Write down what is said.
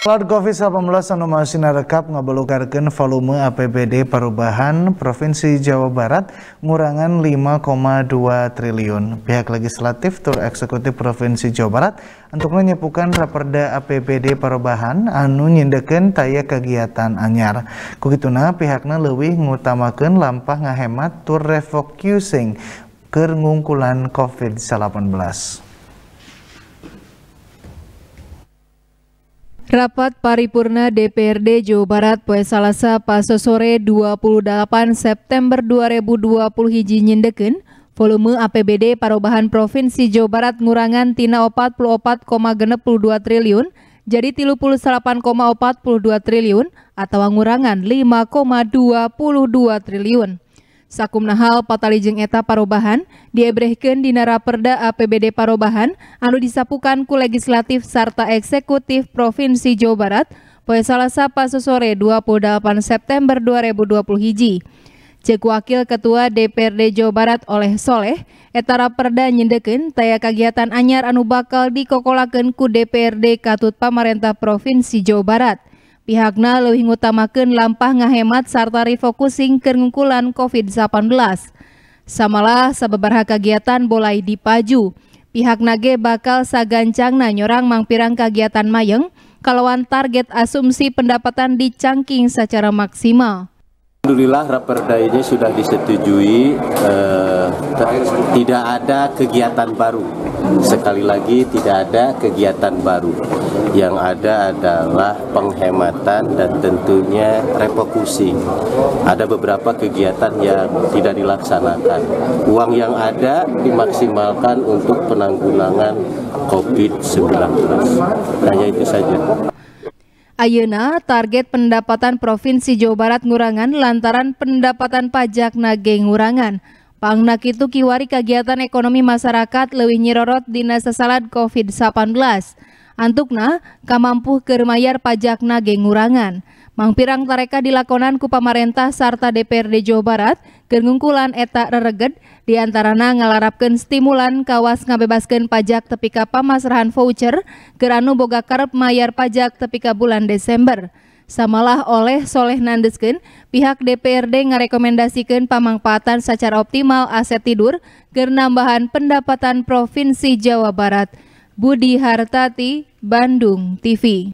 Lord Covid 19 anu masih narekap ngabalukarkan volume APBD perubahan Provinsi Jawa Barat ngurangan 5,2 triliun. Pihak legislatif tur eksekutif Provinsi Jawa Barat untuk menyepukan raperda APBD perubahan anu nyindeken taya kegiatan anyar. Kukituna, pihaknya lebih ngutamakan lampah ngahemat tur refocusing ke Covid-19. Rapat paripurna DPRD Jawa Barat poe Salasa paso sore 28 September 2020 hiji nyindeken volume APBD parobahan Provinsi Jawa Barat ngurangan tina 44,62 triliun jadi 38,42 triliun atau ngurangan 5,22 triliun. Sakumnahal patalijeng eta parobahan diebrehkeun dina Raperda APBD parobahan anu disapukan ku legislatif sarta eksekutif Provinsi Jawa Barat poe Salasa sore 28 September 2020 hiji. Cek Wakil Ketua DPRD Jawa Barat oleh Soleh, etara perda nyendeken taya kegiatan anyar anu bakal dikokolakan ku DPRD Katut Pamarentah Provinsi Jawa Barat pihakna leuwih ngutamakeun lampah ngahemat serta refocusing ke ngungkulan COVID-19. Samalah sababaraha kegiatan bolai dipaju. Pihak nage bakal sagancang nanyorang mangpirang kegiatan mayeng kalauan target asumsi pendapatan dicangking secara maksimal. Alhamdulillah raperda ini sudah disetujui eh, tidak ada kegiatan baru sekali lagi tidak ada kegiatan baru yang ada adalah penghematan dan tentunya refokusi ada beberapa kegiatan yang tidak dilaksanakan uang yang ada dimaksimalkan untuk penanggulangan COVID-19 hanya itu saja Ayuna target pendapatan Provinsi Jawa Barat ngurangan lantaran pendapatan pajak nage ngurangan. Pangnak itu kiwari kegiatan ekonomi masyarakat lebih nyirorot dina sesalad COVID-19. Antukna, kamampuh kermayar pajak nagengurangan. Mangpirang tareka dilakonan ku pamarentah sarta DPRD Jawa Barat, gengungkulan eta rereged, diantarana ngalarapkan stimulan kawas ngabebaskan pajak tepika pamasrahan voucher, keranu boga karep mayar pajak tepika bulan Desember. Samalah oleh Soleh Nandesken, pihak DPRD ngerekomendasikan pemanfaatan secara optimal aset tidur gernambahan pendapatan Provinsi Jawa Barat. Budi Hartati, Bandung TV.